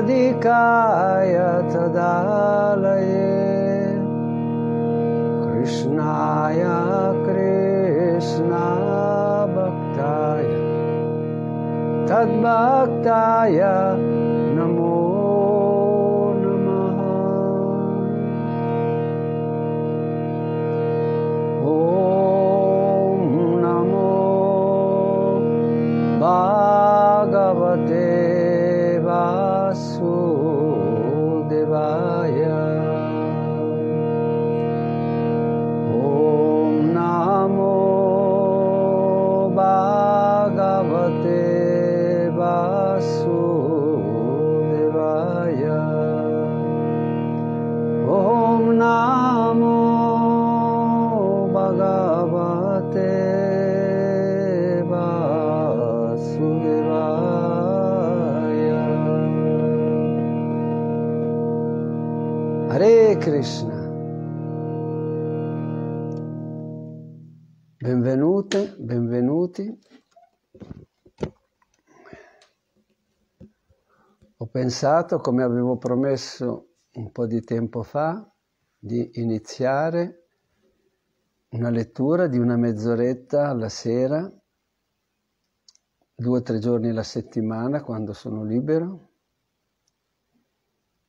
धिकाय तदालये लये कृष्णाय कृष्णा भक्ताय तद्भक्ताय Krishna. Benvenute, benvenuti. Ho pensato, come avevo promesso un po' di tempo fa, di iniziare una lettura di una mezz'oretta alla sera, due o tre giorni alla settimana quando sono libero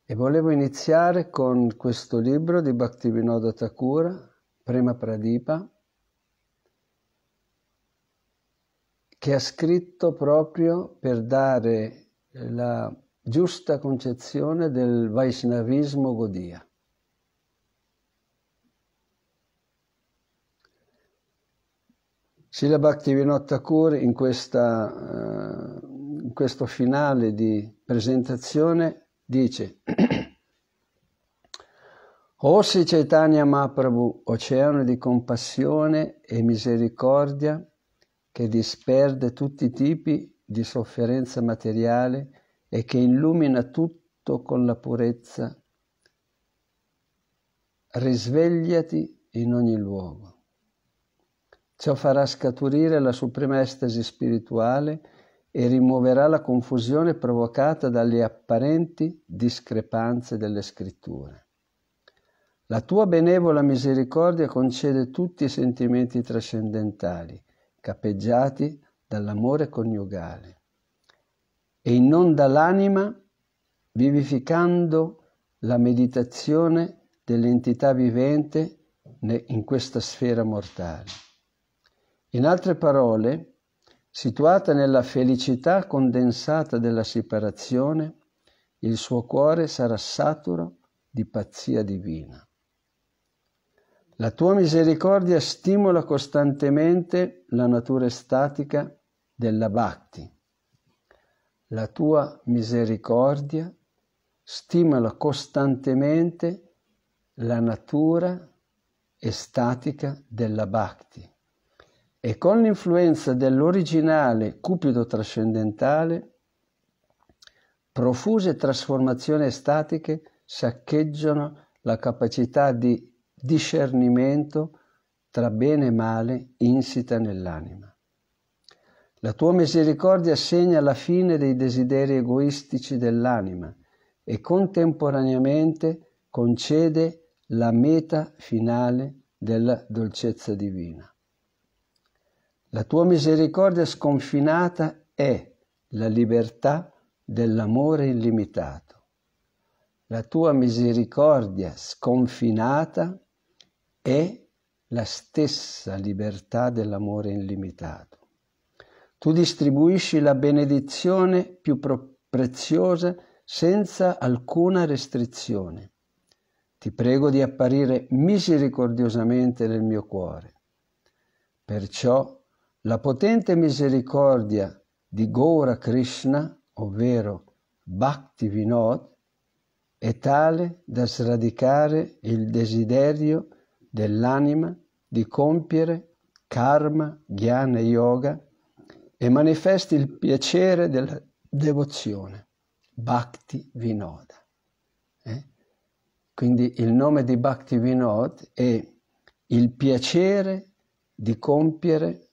e volevo iniziare con questo libro di Bhaktivinoda Thakura, Prema Pradipa, che ha scritto proprio per dare la giusta concezione del Vaishnavismo Godia. Sila Bhaktivinoda Thakur in, questa, eh, in questo finale di presentazione Dice, O Sri Chaitanya Mahaprabhu, oceano di compassione e misericordia che disperde tutti i tipi di sofferenza materiale e che illumina tutto con la purezza, risvegliati in ogni luogo. Ciò farà scaturire la suprema estasi spirituale e rimuoverà la confusione provocata dalle apparenti discrepanze delle scritture. La tua benevola misericordia concede tutti i sentimenti trascendentali, capeggiati dall'amore coniugale, e inonda l'anima vivificando la meditazione dell'entità vivente in questa sfera mortale. In altre parole, Situata nella felicità condensata della separazione, il suo cuore sarà saturo di pazzia divina. La tua misericordia stimola costantemente la natura statica della bhakti. La tua misericordia stimola costantemente la natura estatica della bhakti e con l'influenza dell'originale Cupido trascendentale, profuse trasformazioni estatiche saccheggiano la capacità di discernimento tra bene e male insita nell'anima. La tua misericordia segna la fine dei desideri egoistici dell'anima e contemporaneamente concede la meta finale della dolcezza divina. La tua misericordia sconfinata è la libertà dell'amore illimitato. La tua misericordia sconfinata è la stessa libertà dell'amore illimitato. Tu distribuisci la benedizione più preziosa senza alcuna restrizione. Ti prego di apparire misericordiosamente nel mio cuore. Perciò la potente misericordia di Gaura Krishna, ovvero Bhakti Vinod, è tale da sradicare il desiderio dell'anima di compiere karma, jnana yoga e manifesti il piacere della devozione, Bhakti Vinoda. Eh? Quindi il nome di Bhakti Vinod è il piacere di compiere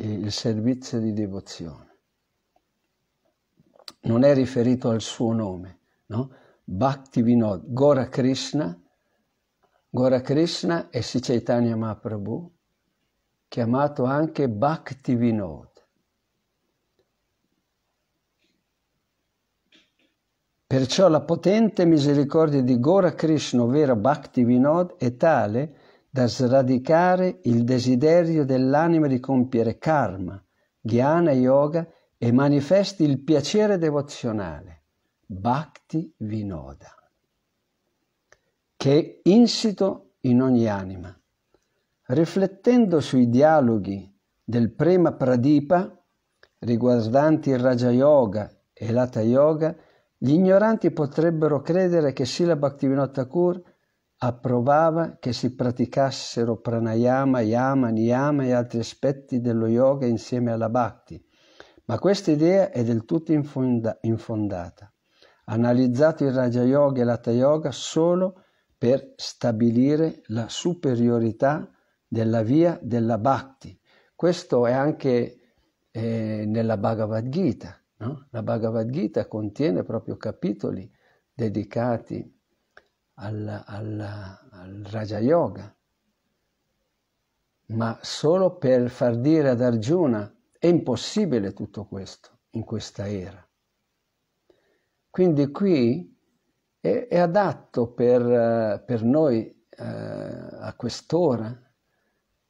il servizio di devozione. Non è riferito al suo nome, no? Bhaktivinod, Gora Krishna, Gora Krishna è Sri Mahaprabhu, chiamato anche Bhaktivinod. Perciò la potente misericordia di Gora Krishna, ovvero Bhaktivinod, è tale da sradicare il desiderio dell'anima di compiere karma, ghiana yoga e manifesti il piacere devozionale, bhakti vinoda, che è insito in ogni anima. Riflettendo sui dialoghi del Prema Pradipa riguardanti il Raja Yoga e l'ata Yoga, gli ignoranti potrebbero credere che Sila Bhaktivinoda Thakur approvava che si praticassero pranayama, yama, niyama e altri aspetti dello yoga insieme alla bhakti, ma questa idea è del tutto infonda- infondata. Analizzato il Raja Yoga e l'Hatha Yoga solo per stabilire la superiorità della via della bhakti. Questo è anche eh, nella Bhagavad Gita. No? La Bhagavad Gita contiene proprio capitoli dedicati al, al, al Raja Yoga, ma solo per far dire ad Arjuna è impossibile tutto questo in questa era. Quindi qui è, è adatto per, per noi eh, a quest'ora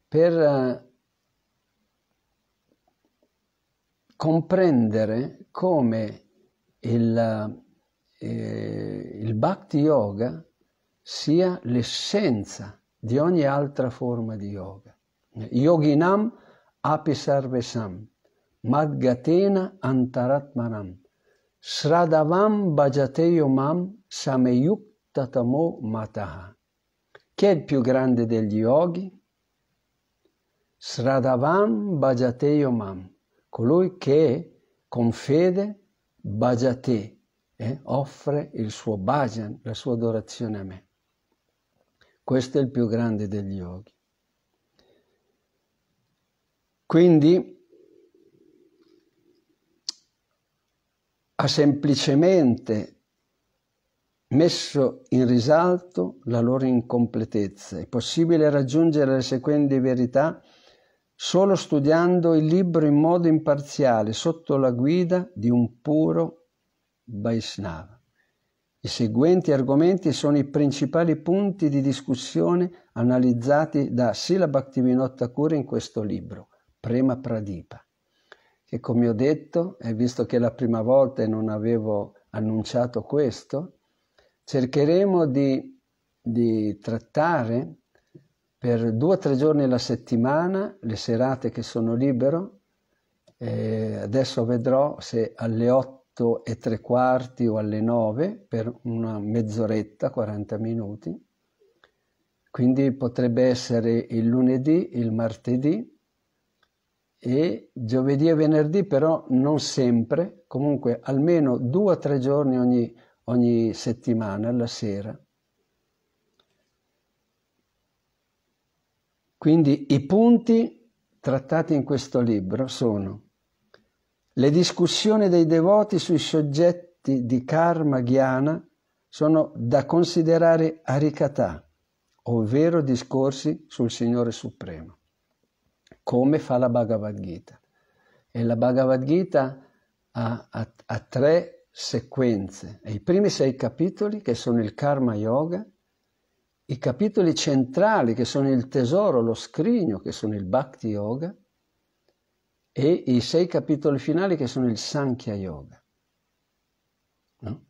per eh, comprendere come il, eh, il Bhakti Yoga sia l'essenza di ogni altra forma di yoga. Yoginam apisarvesam, madgatena antaratmanam, sradavam bhajateyomam sameyuktatamo mataha. Chi è il più grande degli yogi? Sradavam bhajateyomam, colui che con fede bhajate, eh, offre il suo bhajan, la sua adorazione a me. Questo è il più grande degli yogi. Quindi ha semplicemente messo in risalto la loro incompletezza. È possibile raggiungere le seguenti verità solo studiando il libro in modo imparziale, sotto la guida di un puro Vaishnava. I seguenti argomenti sono i principali punti di discussione analizzati da Sila Bhaktivinoda Thakur in questo libro, Prema Pradipa, che come ho detto, e visto che è la prima volta e non avevo annunciato questo, cercheremo di, di trattare per due o tre giorni alla settimana, le serate che sono libero, eh, adesso vedrò se alle 8 8 e tre quarti o alle 9 per una mezz'oretta, 40 minuti. Quindi potrebbe essere il lunedì, il martedì e giovedì e venerdì, però non sempre, comunque almeno due o tre giorni ogni, ogni settimana alla sera. Quindi i punti trattati in questo libro sono le discussioni dei devoti sui soggetti di Karma Ghyana sono da considerare aricatà, ovvero discorsi sul Signore Supremo, come fa la Bhagavad Gita. E la Bhagavad Gita ha, ha, ha tre sequenze. E I primi sei capitoli, che sono il Karma Yoga, i capitoli centrali, che sono il tesoro, lo scrigno, che sono il Bhakti Yoga, e i sei capitoli finali che sono il Sankhya Yoga. No?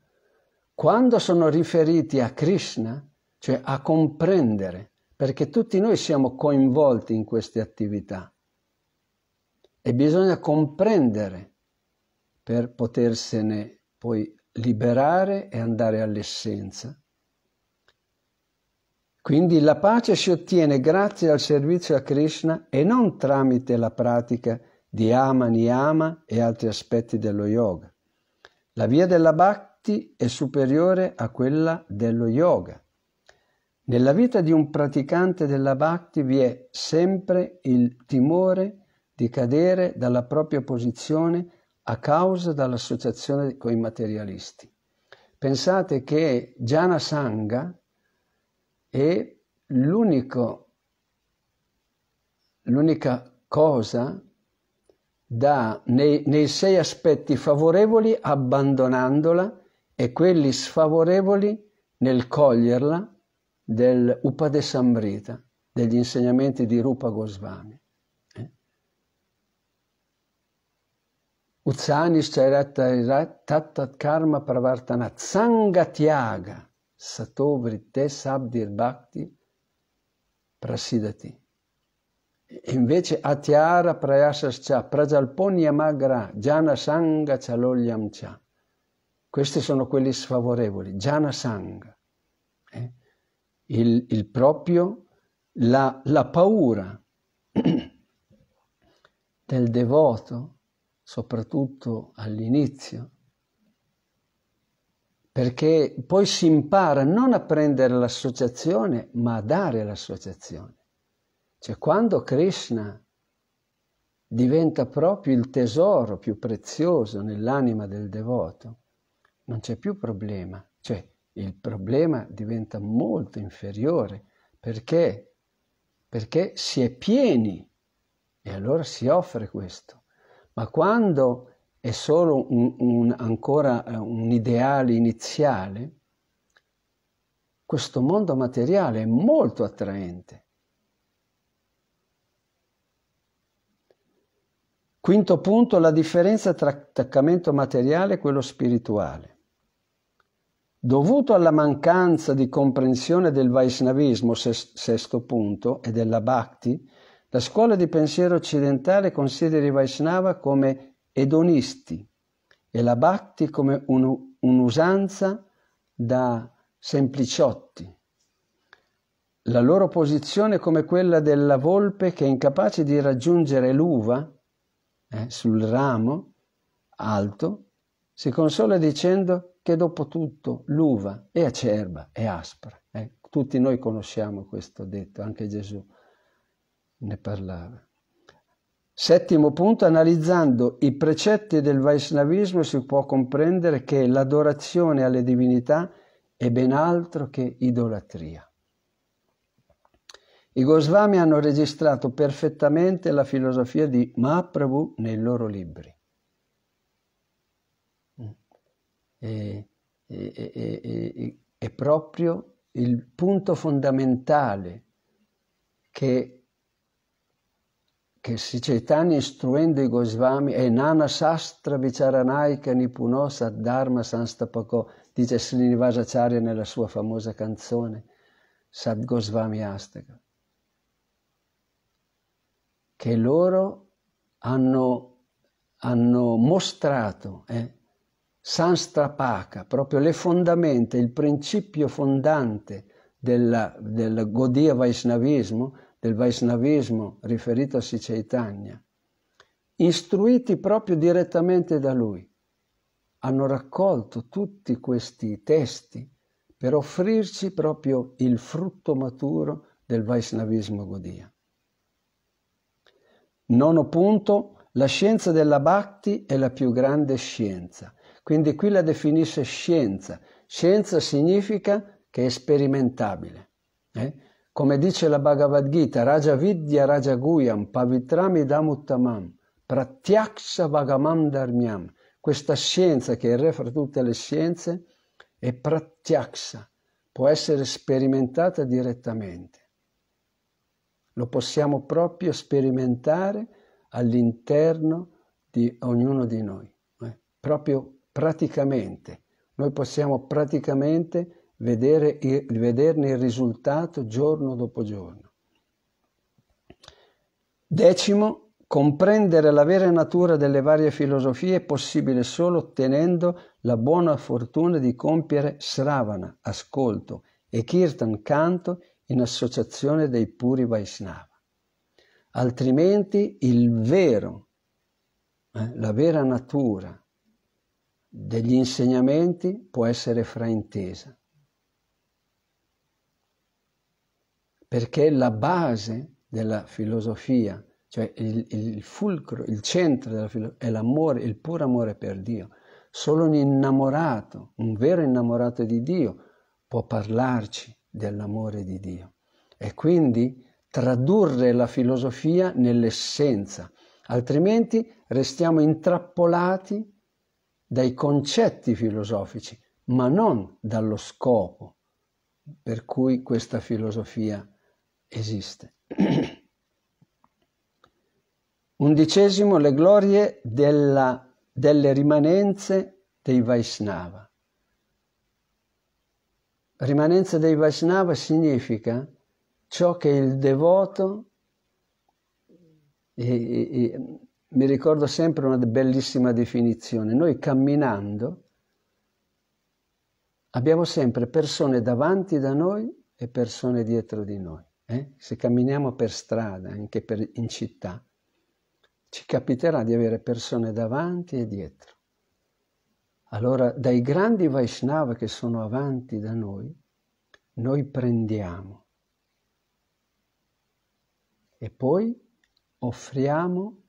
Quando sono riferiti a Krishna, cioè a comprendere, perché tutti noi siamo coinvolti in queste attività e bisogna comprendere per potersene poi liberare e andare all'essenza. Quindi la pace si ottiene grazie al servizio a Krishna e non tramite la pratica di Ama Niyama e altri aspetti dello yoga. La via della Bhakti è superiore a quella dello yoga. Nella vita di un praticante della Bhakti vi è sempre il timore di cadere dalla propria posizione a causa dell'associazione con i materialisti. Pensate che Jana Sangha è l'unico, l'unica cosa dà nei, nei sei aspetti favorevoli abbandonandola e quelli sfavorevoli nel coglierla del Upadesambrita, degli insegnamenti di Rupa Goswami. Eh? Uzzani tattat karma pravartana satovri te sabdir bhakti prasidati. Invece atyara prayasascha, magra jana sangha chalolyam cha. Questi sono quelli sfavorevoli, jana sangha. Eh? Il, il, proprio, la, la paura del devoto, soprattutto all'inizio, perché poi si impara non a prendere l'associazione, ma a dare l'associazione. Cioè quando Krishna diventa proprio il tesoro più prezioso nell'anima del devoto, non c'è più problema, cioè il problema diventa molto inferiore perché? Perché si è pieni e allora si offre questo. Ma quando è solo un, un, ancora eh, un ideale iniziale, questo mondo materiale è molto attraente Quinto punto, la differenza tra attaccamento materiale e quello spirituale. Dovuto alla mancanza di comprensione del Vaishnavismo, sesto punto, e della Bhakti, la scuola di pensiero occidentale considera i Vaishnava come edonisti e la Bhakti come un, un'usanza da sempliciotti. La loro posizione come quella della volpe che è incapace di raggiungere l'uva eh, sul ramo alto, si consola dicendo che dopo tutto l'uva è acerba, è aspra. Eh. Tutti noi conosciamo questo detto, anche Gesù ne parlava. Settimo punto, analizzando i precetti del Vaishnavismo si può comprendere che l'adorazione alle divinità è ben altro che idolatria. I Goswami hanno registrato perfettamente la filosofia di Mahaprabhu nei loro libri. Mm. E, e, e, è proprio il punto fondamentale che, che Sicetani istruendo i Goswami e Nana Sastra Vicharanaika Nipuno Saddharma Sanstapako dice Srinivasacharya nella sua famosa canzone Sad Goswami Astaka che loro hanno, hanno mostrato, eh, Sanstrapaka, proprio le fondamenta, il principio fondante della, del Godia Vaishnavismo, del Vaishnavismo riferito a Sicaitanya, istruiti proprio direttamente da lui, hanno raccolto tutti questi testi per offrirci proprio il frutto maturo del Vaishnavismo Godia. Nono punto, la scienza della Bhakti è la più grande scienza. Quindi qui la definisce scienza. Scienza significa che è sperimentabile. Eh? Come dice la Bhagavad Gita, Raja Vidya Raja Guyam Pavitrami Damuttamam Pratyaksha Bhagamam Dharmyam. Questa scienza che è il re fra tutte le scienze è Pratyaksha, può essere sperimentata direttamente lo possiamo proprio sperimentare all'interno di ognuno di noi, eh? proprio praticamente. Noi possiamo praticamente vedere, il, vederne il risultato giorno dopo giorno. Decimo, comprendere la vera natura delle varie filosofie è possibile solo ottenendo la buona fortuna di compiere sravana, ascolto, e kirtan, canto, in associazione dei puri Vaishnava. Altrimenti il vero, eh, la vera natura degli insegnamenti può essere fraintesa. Perché la base della filosofia, cioè il, il fulcro, il centro della filosofia, è l'amore, il puro amore per Dio. Solo un innamorato, un vero innamorato di Dio, può parlarci dell'amore di Dio e quindi tradurre la filosofia nell'essenza, altrimenti restiamo intrappolati dai concetti filosofici, ma non dallo scopo per cui questa filosofia esiste. Undicesimo, le glorie della, delle rimanenze dei Vaishnava. Rimanenza dei Vaishnava significa ciò che il devoto, e, e, e, mi ricordo sempre una bellissima definizione, noi camminando abbiamo sempre persone davanti da noi e persone dietro di noi. Eh? Se camminiamo per strada, anche per, in città, ci capiterà di avere persone davanti e dietro. Allora dai grandi Vaishnava che sono avanti da noi, noi prendiamo e poi offriamo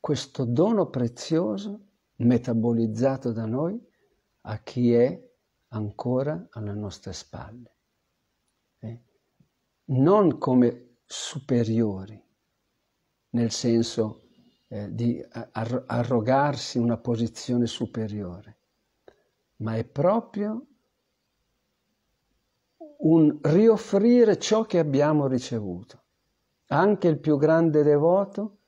questo dono prezioso metabolizzato da noi a chi è ancora alle nostre spalle. Eh? Non come superiori, nel senso eh, di arrogarsi una posizione superiore, ma è proprio un rioffrire ciò che abbiamo ricevuto. Anche il più grande devoto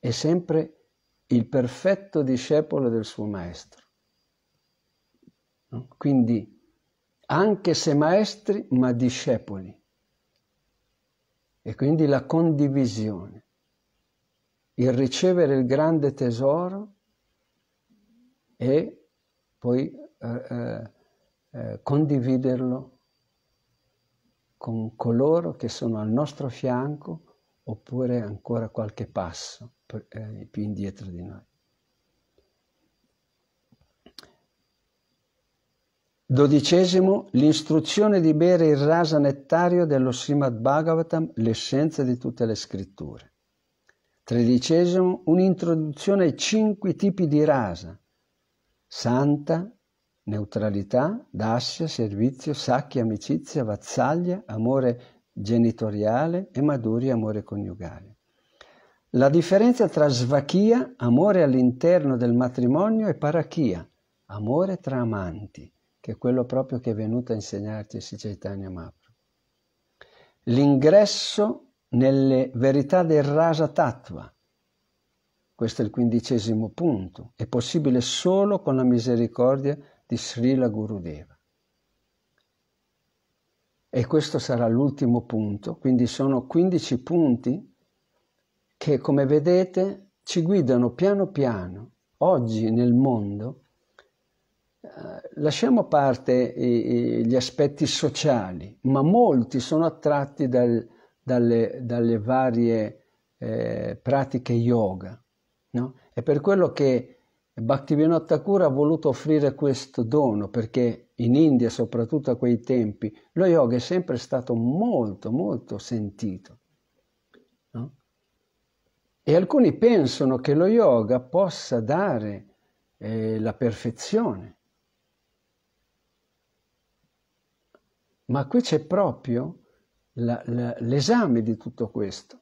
è sempre il perfetto discepolo del suo maestro. Quindi, anche se maestri, ma discepoli. E quindi la condivisione il ricevere il grande tesoro e poi eh, eh, eh, condividerlo con coloro che sono al nostro fianco oppure ancora qualche passo eh, più indietro di noi. Dodicesimo, l'istruzione di bere il rasa nettario dello Srimad Bhagavatam, l'essenza di tutte le scritture. Tredicesimo, un'introduzione ai cinque tipi di rasa. Santa, neutralità, dascia, servizio, sacchi, amicizia, vazzaglia, amore genitoriale e maduri, amore coniugale. La differenza tra svachia, amore all'interno del matrimonio, e parachia, amore tra amanti, che è quello proprio che è venuto a insegnarti Sri Chaitanya Mahaprabhu. L'ingresso nelle verità del Rasa Tattva. Questo è il quindicesimo punto. È possibile solo con la misericordia di Srila Gurudeva. E questo sarà l'ultimo punto, quindi sono 15 punti che come vedete ci guidano piano piano oggi nel mondo. Eh, lasciamo a parte gli aspetti sociali, ma molti sono attratti dal, dalle, dalle varie eh, pratiche yoga. No? È per quello che Bhaktivinoda Thakur ha voluto offrire questo dono, perché in India, soprattutto a quei tempi, lo yoga è sempre stato molto, molto sentito. No? E alcuni pensano che lo yoga possa dare eh, la perfezione. Ma qui c'è proprio l'esame di tutto questo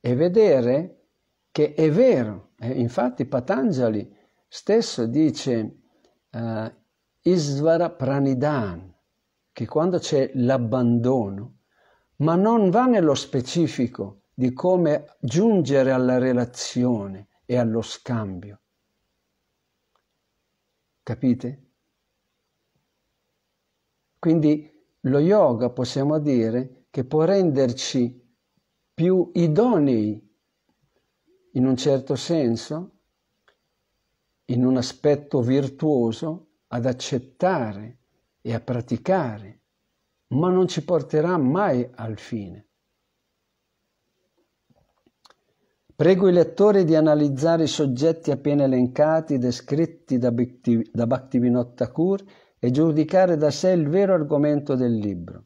e vedere che è vero, eh, infatti Patanjali stesso dice eh, Isvara Pranidhan, che quando c'è l'abbandono, ma non va nello specifico di come giungere alla relazione e allo scambio. Capite? Quindi lo yoga possiamo dire che può renderci più idonei in un certo senso, in un aspetto virtuoso, ad accettare e a praticare, ma non ci porterà mai al fine. Prego i lettori di analizzare i soggetti appena elencati, descritti da, Bhakti, Bhaktivinoda Thakur e giudicare da sé il vero argomento del libro.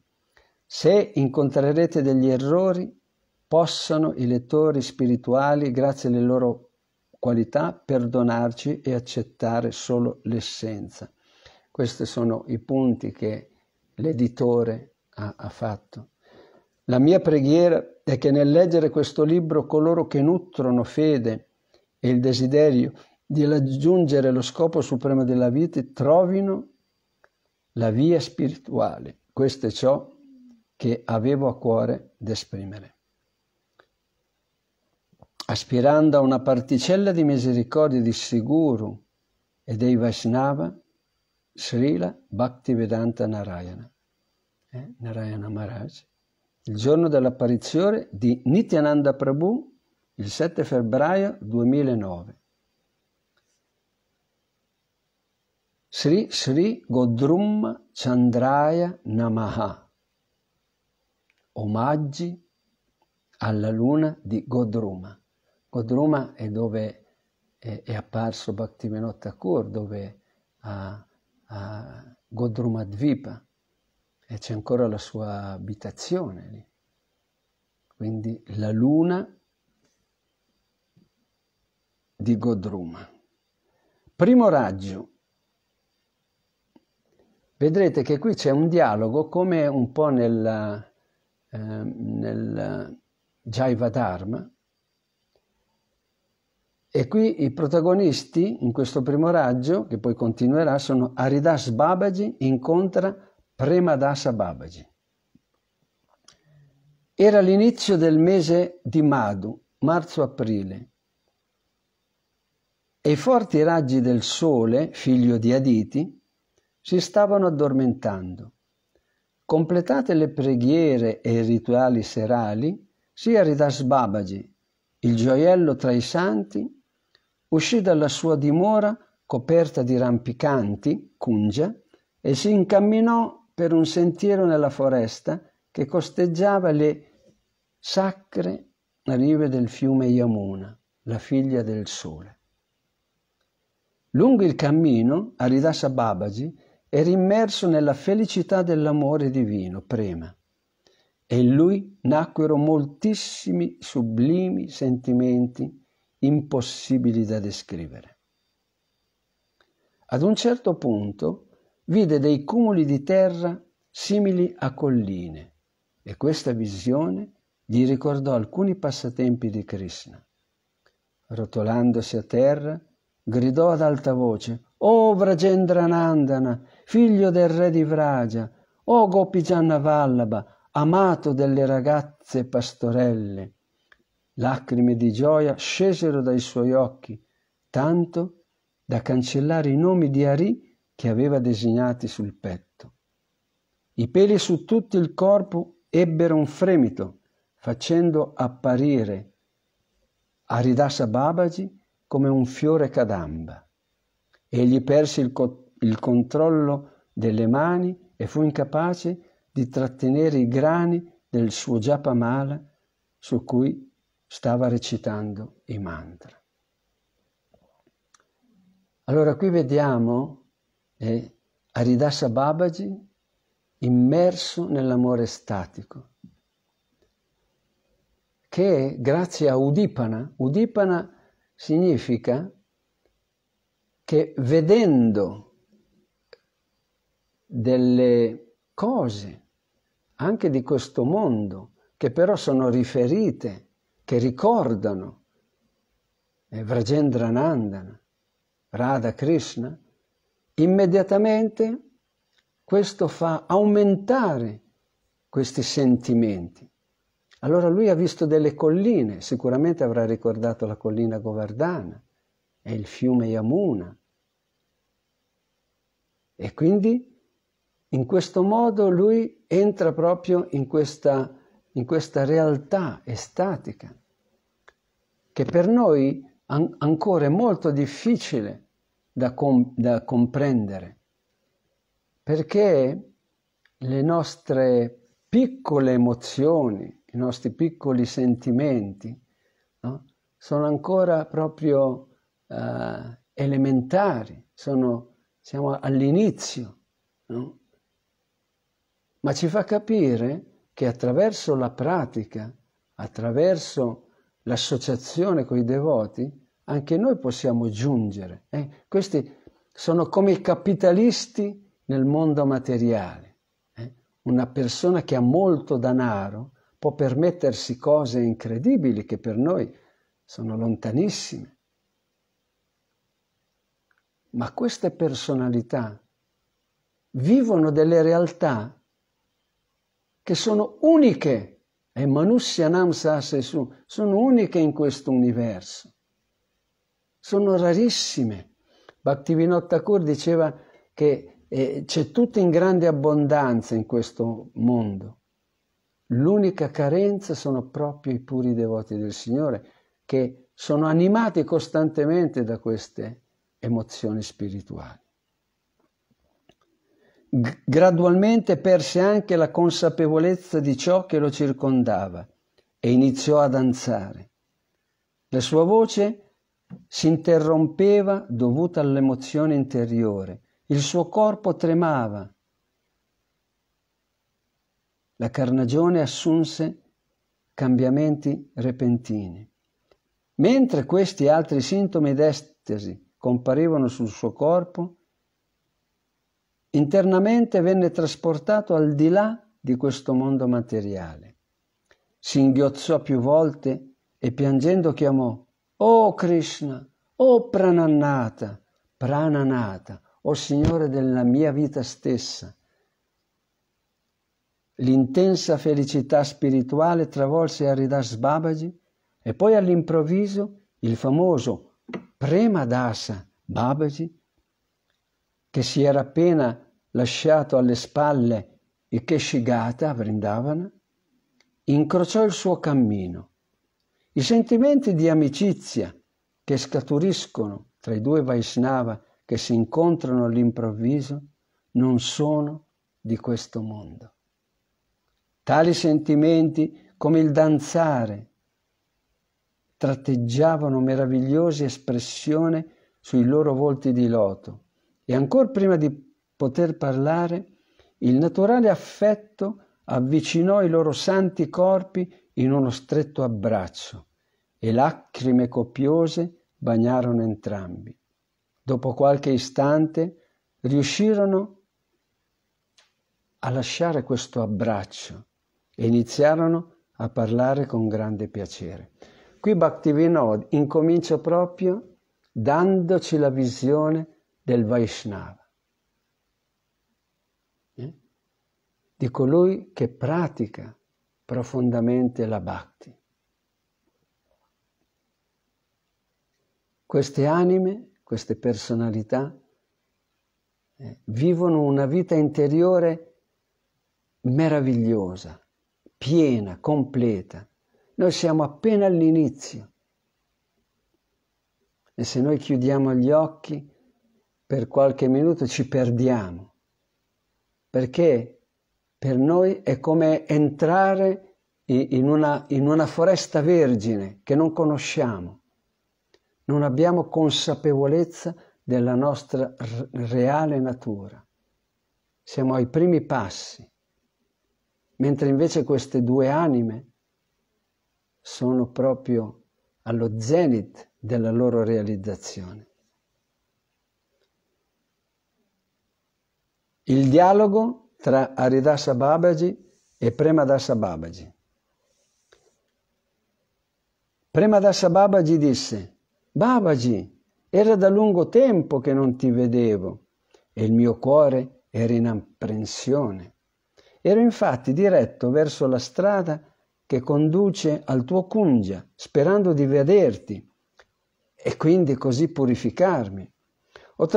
Se incontrerete degli errori, possano i lettori spirituali, grazie alle loro qualità, perdonarci e accettare solo l'essenza. Questi sono i punti che l'editore ha, ha fatto. La mia preghiera è che nel leggere questo libro coloro che nutrono fede e il desiderio di raggiungere lo scopo supremo della vita trovino la via spirituale. Questo è ciò che avevo a cuore d'esprimere. Aspirando a una particella di misericordia di Siguru e dei Vaishnava, Srila Bhaktivedanta Narayana, eh? Narayana Maharaj, il giorno dell'apparizione di Nityananda Prabhu, il 7 febbraio 2009. Sri Sri Godrum Chandraya Namaha. Omaggi alla luna di Godruma. Godruma è dove è, è apparso Bhaktivinoda Thakur, dove a, a Godruma Dvipa e c'è ancora la sua abitazione lì. Quindi la luna di Godruma. Primo raggio, vedrete che qui c'è un dialogo come un po' nel, eh, nel Jaiva Dharma. E qui i protagonisti in questo primo raggio, che poi continuerà, sono Aridas Babaji incontra Premadasa Babaji. Era l'inizio del mese di Madhu, marzo-aprile, e i forti raggi del sole, figlio di Aditi, si stavano addormentando. Completate le preghiere e i rituali serali, sia Ridas Babaji, il gioiello tra i santi, uscì dalla sua dimora coperta di rampicanti, Kunja, e si incamminò per un sentiero nella foresta che costeggiava le sacre rive del fiume Yamuna, la figlia del sole. Lungo il cammino, Aridasa Babaji era immerso nella felicità dell'amore divino prima e in lui nacquero moltissimi sublimi sentimenti impossibili da descrivere. Ad un certo punto vide dei cumuli di terra simili a colline e questa visione gli ricordò alcuni passatempi di Krishna. Rotolandosi a terra, gridò ad alta voce o oh, Vrajendranandana, figlio del re di Vraja, o oh, Gopijanna Vallabha, amato delle ragazze pastorelle. Lacrime di gioia scesero dai suoi occhi, tanto da cancellare i nomi di Ari che aveva designati sul petto. I peli su tutto il corpo ebbero un fremito, facendo apparire Aridasa Babaji come un fiore cadamba. Egli perse il, co- il controllo delle mani e fu incapace di trattenere i grani del suo giapamala su cui stava recitando i mantra. Allora qui vediamo eh, Aridasa Babaji immerso nell'amore statico, che grazie a Udipana, Udipana significa che vedendo delle cose anche di questo mondo che però sono riferite, che ricordano eh, Vrajendranandana, Radha Krishna, immediatamente questo fa aumentare questi sentimenti. Allora lui ha visto delle colline, sicuramente avrà ricordato la collina Govardhana e il fiume Yamuna e quindi in questo modo lui entra proprio in questa, in questa realtà estatica, che per noi an- ancora è molto difficile da, com- da comprendere, perché le nostre piccole emozioni, i nostri piccoli sentimenti, no? sono ancora proprio uh, elementari, sono siamo all'inizio, no? ma ci fa capire che attraverso la pratica, attraverso l'associazione con i devoti, anche noi possiamo giungere. Eh? Questi sono come i capitalisti nel mondo materiale. Eh? Una persona che ha molto denaro può permettersi cose incredibili che per noi sono lontanissime, ma queste personalità vivono delle realtà che sono uniche, e Manusyanam Sasesu, sono uniche in questo universo, sono rarissime. Bhaktivinoda Thakur diceva che eh, c'è tutto in grande abbondanza in questo mondo. L'unica carenza sono proprio i puri devoti del Signore, che sono animati costantemente da queste emozioni spirituali. G- gradualmente perse anche la consapevolezza di ciò che lo circondava e iniziò a danzare. La sua voce si interrompeva dovuta all'emozione interiore, il suo corpo tremava. La carnagione assunse cambiamenti repentini. Mentre questi altri sintomi d'estasi comparivano sul suo corpo, internamente venne trasportato al di là di questo mondo materiale. Singhiozzò più volte e piangendo chiamò Oh Krishna, oh Pranannata, Prananata, oh Signore della mia vita stessa. L'intensa felicità spirituale travolse Aridas Babaji e poi all'improvviso il famoso Premadasa Babaji, che si era appena lasciato alle spalle i Keshigata a Vrindavana, incrociò il suo cammino. I sentimenti di amicizia che scaturiscono tra i due Vaishnava che si incontrano all'improvviso non sono di questo mondo. Tali sentimenti, come il danzare tratteggiavano meravigliose espressioni sui loro volti di loto e ancora prima di poter parlare il naturale affetto avvicinò i loro santi corpi in uno stretto abbraccio e lacrime copiose bagnarono entrambi. Dopo qualche istante riuscirono a lasciare questo abbraccio e iniziarono a parlare con grande piacere. Qui Bhaktivinoda incomincia proprio dandoci la visione del Vaishnava, eh? di colui che pratica profondamente la bhakti. Queste anime, queste personalità, eh, vivono una vita interiore meravigliosa, piena, completa, noi siamo appena all'inizio. E se noi chiudiamo gli occhi per qualche minuto ci perdiamo, perché per noi è come entrare in una, in una foresta vergine che non conosciamo. Non abbiamo consapevolezza della nostra reale natura. Siamo ai primi passi, mentre invece queste due anime sono proprio allo zenith della loro realizzazione. Il dialogo tra Aridasa Babaji e Premadasa Babaji. Premadasa Babaji disse, Babaji, era da lungo tempo che non ti vedevo e il mio cuore era in apprensione. Ero infatti diretto verso la strada che conduce al tuo kunja, sperando di vederti e quindi così purificarmi. Ho,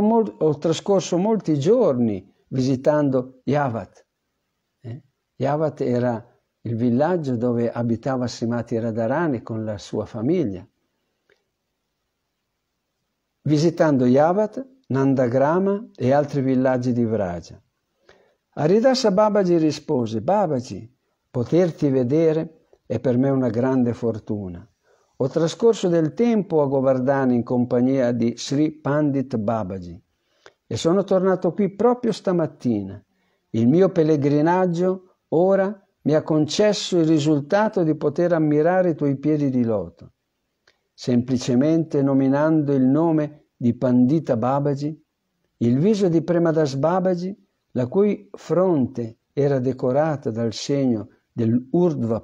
mol- ho trascorso molti giorni visitando Yavat. Eh? Yavat era il villaggio dove abitava Simati Radharani con la sua famiglia. Visitando Yavat, Nandagrama e altri villaggi di Vraja. Aridasa Babaji rispose, Babaji, Poterti vedere è per me una grande fortuna. Ho trascorso del tempo a Govardhana in compagnia di Sri Pandit Babaji e sono tornato qui proprio stamattina. Il mio pellegrinaggio ora mi ha concesso il risultato di poter ammirare i tuoi piedi di loto. Semplicemente nominando il nome di Pandita Babaji, il viso di Premadas Babaji, la cui fronte era decorata dal segno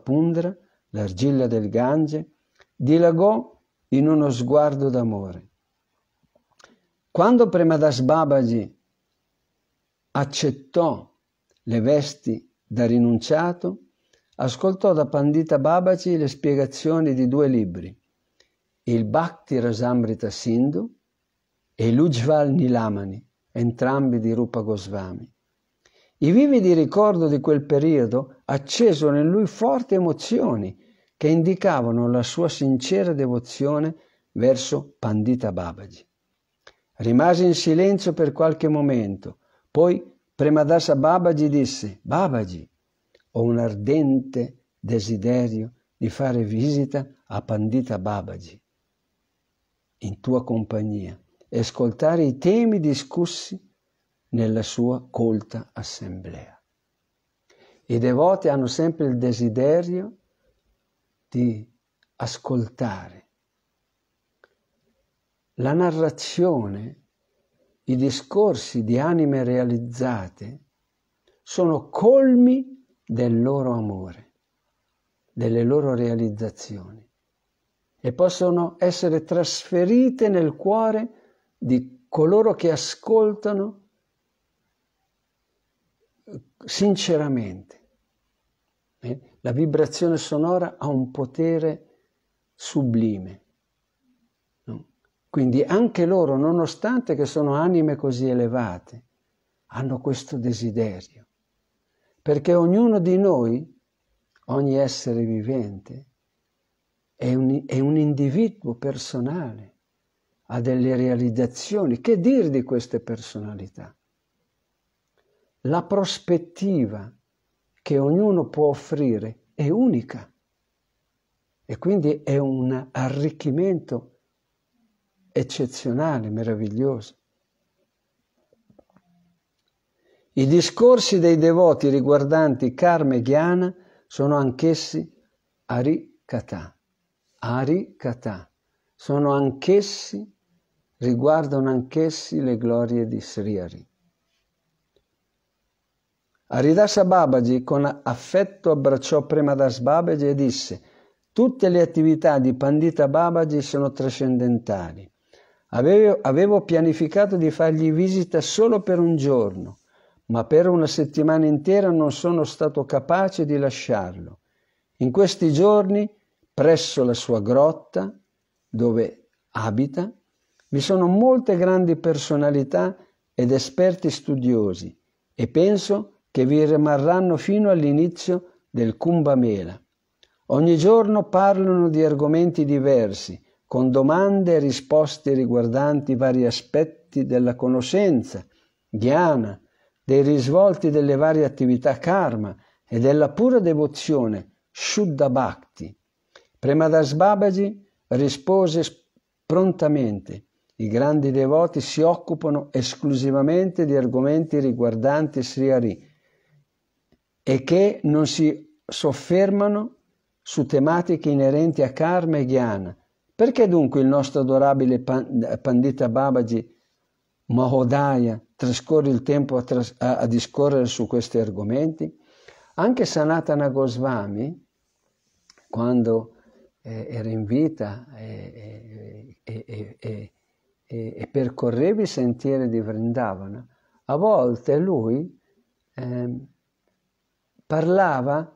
Pundra, l'argilla del Gange, dilagò in uno sguardo d'amore. Quando Premadas Babaji accettò le vesti da rinunciato, ascoltò da Pandita Babaji le spiegazioni di due libri, il Bhakti Rasamrita Sindhu e l'Ujval Nilamani, entrambi di Rupa Goswami. I vividi ricordi di quel periodo accesero in lui forti emozioni che indicavano la sua sincera devozione verso Pandita Babaji. Rimase in silenzio per qualche momento, poi Premadasa Babaji disse: Babaji, ho un ardente desiderio di fare visita a Pandita Babaji in tua compagnia e ascoltare i temi discussi nella sua colta assemblea. I devoti hanno sempre il desiderio di ascoltare la narrazione, i discorsi di anime realizzate sono colmi del loro amore, delle loro realizzazioni e possono essere trasferite nel cuore di coloro che ascoltano sinceramente. Eh? La vibrazione sonora ha un potere sublime. No? Quindi anche loro, nonostante che sono anime così elevate, hanno questo desiderio. Perché ognuno di noi, ogni essere vivente, è un, è un individuo personale, ha delle realizzazioni. Che dir di queste personalità? la prospettiva che ognuno può offrire è unica e quindi è un arricchimento eccezionale, meraviglioso. I discorsi dei devoti riguardanti Karma e Ghiana sono anch'essi aricatà. Aricatà. Sono anch'essi, riguardano anch'essi le glorie di Sri Ari. Aridasa Babaji con affetto abbracciò Premadas Babaji e disse Tutte le attività di Pandita Babaji sono trascendentali. Avevo, avevo pianificato di fargli visita solo per un giorno, ma per una settimana intera non sono stato capace di lasciarlo. In questi giorni, presso la sua grotta, dove abita, vi sono molte grandi personalità ed esperti studiosi e penso che vi rimarranno fino all'inizio del Kumbamela. Ogni giorno parlano di argomenti diversi, con domande e risposte riguardanti vari aspetti della conoscenza, dhyana, dei risvolti delle varie attività karma e della pura devozione, Shuddha Bhakti. Premadas Babaji rispose prontamente i grandi devoti si occupano esclusivamente di argomenti riguardanti Sri Hari, e che non si soffermano su tematiche inerenti a karma e ghiana. Perché dunque il nostro adorabile Pandita Babaji Mahodaya trascorre il tempo a, tras- a, discorrere su questi argomenti? Anche Sanatana Goswami, quando eh, era in vita e, e, e, e percorreva i sentieri di Vrindavana, a volte lui eh, parlava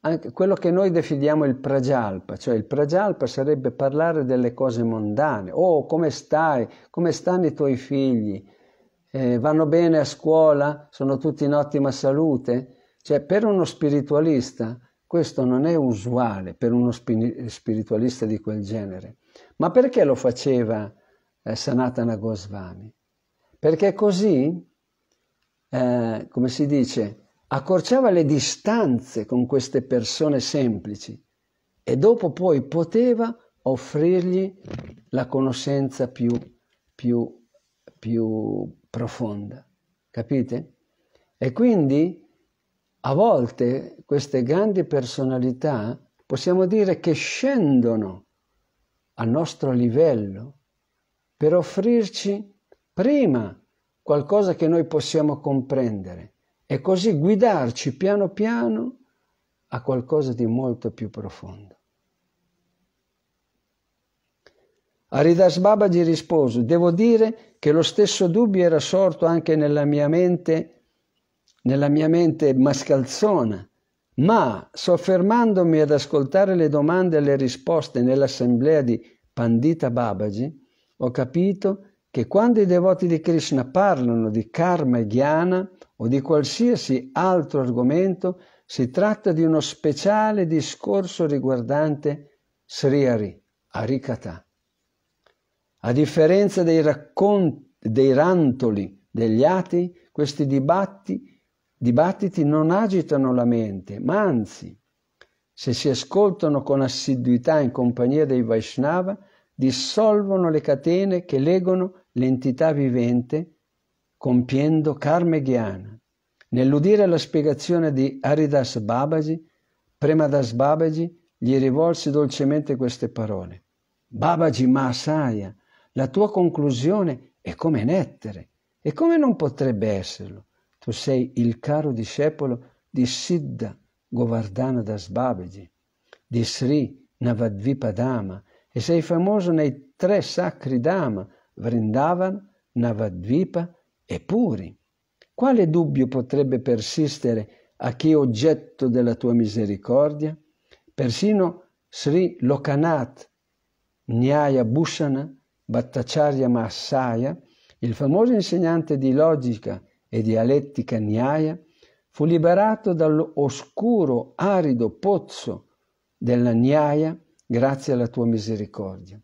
anche quello che noi definiamo il prajalpa, cioè il prajalpa sarebbe parlare delle cose mondane, oh come stai, come stanno i tuoi figli, eh, vanno bene a scuola, sono tutti in ottima salute, cioè per uno spiritualista questo non è usuale, per uno spiritualista di quel genere, ma perché lo faceva eh, Sanatana Goswami? Perché così, eh, come si dice, accorciava le distanze con queste persone semplici e dopo poi poteva offrirgli la conoscenza più, più, più profonda. Capite? E quindi a volte queste grandi personalità possiamo dire che scendono al nostro livello per offrirci prima qualcosa che noi possiamo comprendere e così guidarci piano piano a qualcosa di molto più profondo. Aridas Ridas Babaji rispose, devo dire che lo stesso dubbio era sorto anche nella mia mente, nella mia mente mascalzona, ma soffermandomi ad ascoltare le domande e le risposte nell'assemblea di Pandita Babaji, ho capito che che quando i devoti di Krishna parlano di karma e jnana o di qualsiasi altro argomento, si tratta di uno speciale discorso riguardante Sri Hari, Harikata. A differenza dei racconti, dei rantoli degli ati, questi dibatti, dibattiti non agitano la mente, ma anzi, se si ascoltano con assiduità in compagnia dei Vaishnava, dissolvono le catene che legano l'entità vivente compiendo karma ghiana. Nell'udire la spiegazione di Aridas Babaji, Premadas Babaji gli rivolse dolcemente queste parole. Babaji Mahasaya, la tua conclusione è come nettere, e come non potrebbe esserlo? Tu sei il caro discepolo di Siddha Govardhana Das Babaji, di Sri Navadvipadama, e sei famoso nei tre sacri Dhamma, Vrindavan, Navadvipa e Puri. Quale dubbio potrebbe persistere a chi è oggetto della tua misericordia? Persino Sri Lokanath, Nyaya Bhushana, Bhattacharya Massaya, il famoso insegnante di logica e dialettica Nyaya, fu liberato dall'oscuro, arido pozzo della Nyaya grazie alla tua misericordia.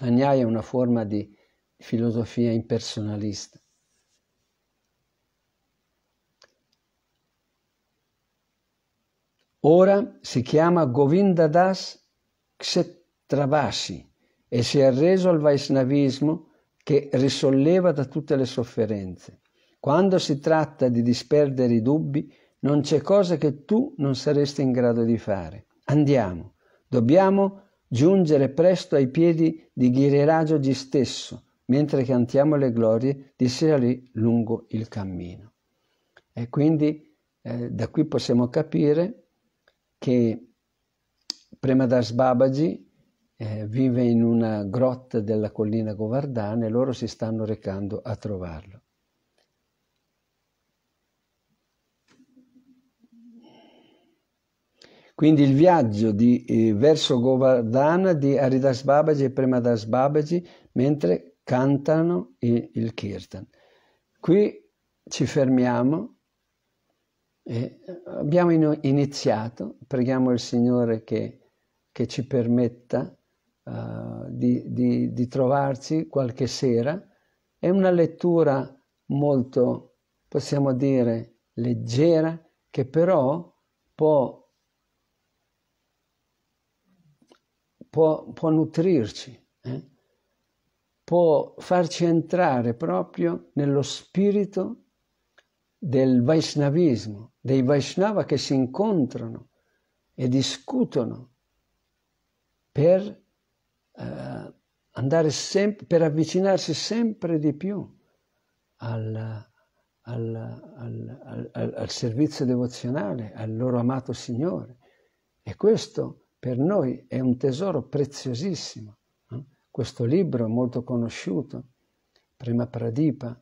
La gnaia è una forma di filosofia impersonalista. Ora si chiama Govindadas Kshetravasi e si è arreso al Vaishnavismo che risolleva da tutte le sofferenze. Quando si tratta di disperdere i dubbi, non c'è cosa che tu non saresti in grado di fare. Andiamo, Dobbiamo giungere presto ai piedi di Ghirirajogi stesso, mentre cantiamo le glorie di Sirali lungo il cammino. E quindi eh, da qui possiamo capire che Premadas Babaji eh, vive in una grotta della collina Govardhana e loro si stanno recando a trovarlo. Quindi il viaggio di, eh, verso Govardhana di Aridas Babaji e Premadas Babaji mentre cantano il, il Kirtan. Qui ci fermiamo e abbiamo iniziato, preghiamo il Signore che, che ci permetta uh, di, di, di, trovarci qualche sera. È una lettura molto, possiamo dire, leggera, che però può può, può nutrirci, eh? può farci entrare proprio nello spirito del Vaishnavismo, dei Vaishnava che si incontrano e discutono per, eh, andare sempre, per avvicinarsi sempre di più al, al, al, al, servizio devozionale, al loro amato Signore. E questo è per noi è un tesoro preziosissimo. Questo libro è molto conosciuto, Prema Pradipa,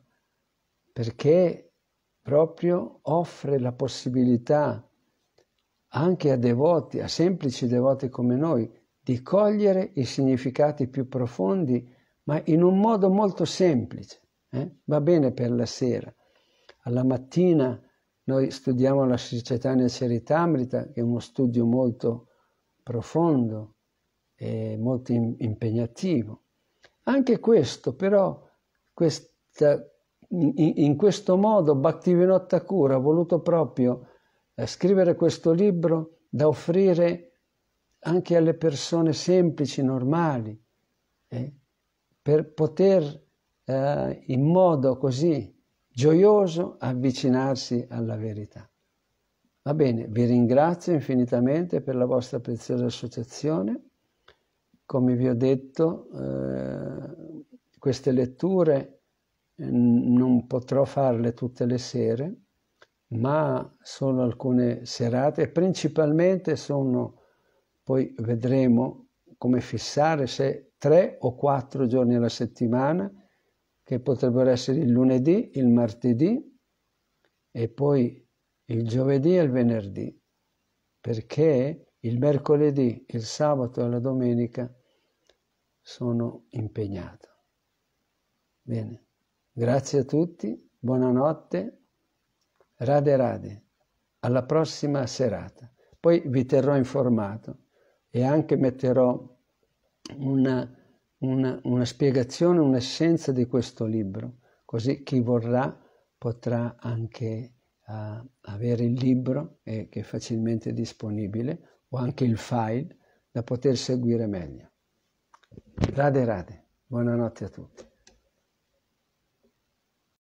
perché proprio offre la possibilità anche a devoti, a semplici devoti come noi, di cogliere i significati più profondi, ma in un modo molto semplice. Eh? Va bene per la sera. Alla mattina noi studiamo la Sricetania Charitamrita, che è uno studio molto profondo e molto impegnativo. Anche questo però, questa, in, in, questo modo Bhaktivinoda Thakur ha voluto proprio eh, scrivere questo libro da offrire anche alle persone semplici, normali, eh, per poter eh, in modo così gioioso avvicinarsi alla verità. Va bene, vi ringrazio infinitamente per la vostra preziosa associazione. Come vi ho detto, eh, queste letture eh, non potrò farle tutte le sere, ma sono alcune serate e principalmente sono, poi vedremo come fissare se tre o quattro giorni alla settimana, che potrebbero essere il lunedì, il martedì e poi il giovedì e il venerdì, perché il mercoledì, il sabato e la domenica sono impegnato. Bene, grazie a tutti, buonanotte, rade rade, alla prossima serata. Poi vi terrò informato e anche metterò una, una, una spiegazione, un'essenza di questo libro, così chi vorrà potrà anche a avere il libro eh, che è facilmente disponibile o anche il file da poter seguire meglio. Rade rade, buonanotte a tutti.